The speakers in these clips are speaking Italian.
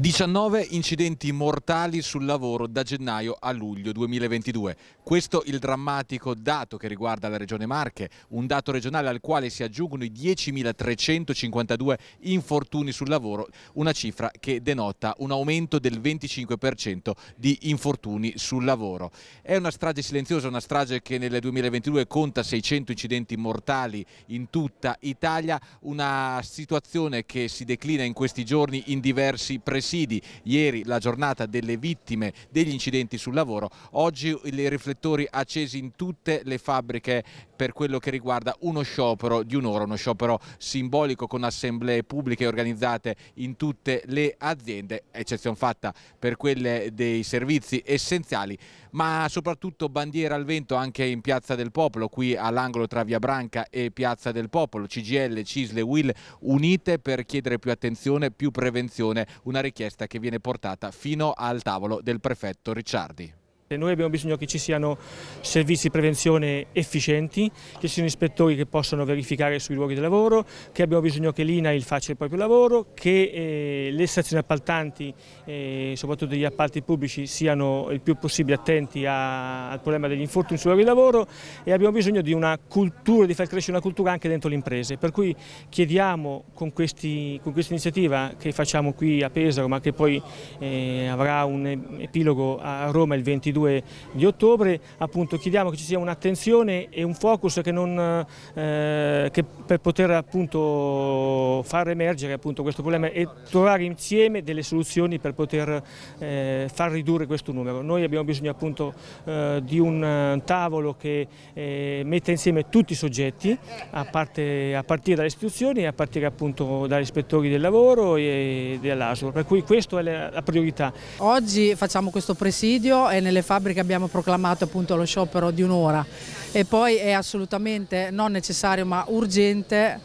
19 incidenti mortali sul lavoro da gennaio a luglio 2022. Questo il drammatico dato che riguarda la Regione Marche, un dato regionale al quale si aggiungono i 10.352 infortuni sul lavoro, una cifra che denota un aumento del 25% di infortuni sul lavoro. È una strage silenziosa, una strage che nel 2022 conta 600 incidenti mortali in tutta Italia, una situazione che si declina in questi giorni in diversi presidi sussidi, ieri la giornata delle vittime degli incidenti sul lavoro, oggi i riflettori accesi in tutte le fabbriche per quello che riguarda uno sciopero di un'ora, uno sciopero simbolico con assemblee pubbliche organizzate in tutte le aziende, eccezione fatta per quelle dei servizi essenziali, ma soprattutto bandiera al vento anche in Piazza del Popolo, qui all'angolo tra Via Branca e Piazza del Popolo, CGL, Cisle, Will unite per chiedere più attenzione, più prevenzione, una richiesta che viene portata fino al tavolo del prefetto Ricciardi. Noi abbiamo bisogno che ci siano servizi di prevenzione efficienti, che ci siano ispettori che possano verificare sui luoghi di lavoro, che abbiamo bisogno che l'INAIL faccia il proprio lavoro, che eh, le stazioni appaltanti, eh, soprattutto gli appalti pubblici, siano il più possibile attenti al problema degli infortuni sui luoghi di lavoro e abbiamo bisogno di una cultura, di far crescere una cultura anche dentro le imprese. Per cui chiediamo con, questi, con questa iniziativa che facciamo qui a Pesaro, ma che poi eh, avrà un epilogo a Roma il 22 22 di ottobre, appunto chiediamo che ci sia un'attenzione e un focus che non, eh, che per poter appunto far emergere appunto questo problema e trovare insieme delle soluzioni per poter eh, far ridurre questo numero. Noi abbiamo bisogno appunto eh, di un eh, tavolo che eh, metta insieme tutti i soggetti, a, parte, a partire dalle istituzioni e a partire appunto dagli ispettori del lavoro e dell'ASUR, per cui questa è la priorità. Oggi facciamo questo presidio e nelle fabbrica abbiamo proclamato appunto lo sciopero di un'ora e poi è assolutamente non necessario ma urgente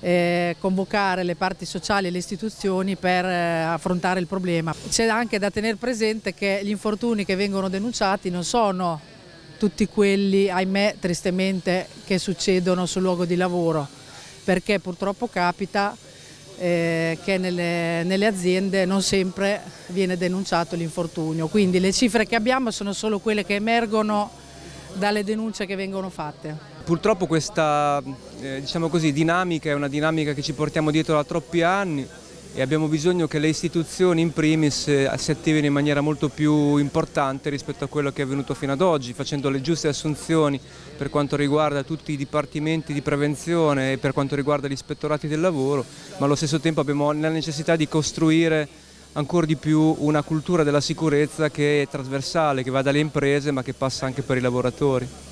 eh, convocare le parti sociali e le istituzioni per eh, affrontare il problema. C'è anche da tenere presente che gli infortuni che vengono denunciati non sono tutti quelli, ahimè, tristemente, che succedono sul luogo di lavoro, perché purtroppo capita eh, che nelle, nelle, aziende non sempre viene denunciato l'infortunio. Quindi le cifre che abbiamo sono solo quelle che emergono dalle denunce che vengono fatte. Purtroppo questa eh, diciamo così, dinamica è una dinamica che ci portiamo dietro da troppi anni e abbiamo bisogno che le istituzioni in primis eh, si attivino in maniera molto più importante rispetto a quello che è avvenuto fino ad oggi, facendo le giuste assunzioni per quanto riguarda tutti i dipartimenti di prevenzione e per quanto riguarda gli ispettorati del lavoro, ma allo stesso tempo abbiamo la necessità di costruire ancora di più una cultura della sicurezza che è trasversale, che va dalle imprese ma che passa anche per i lavoratori.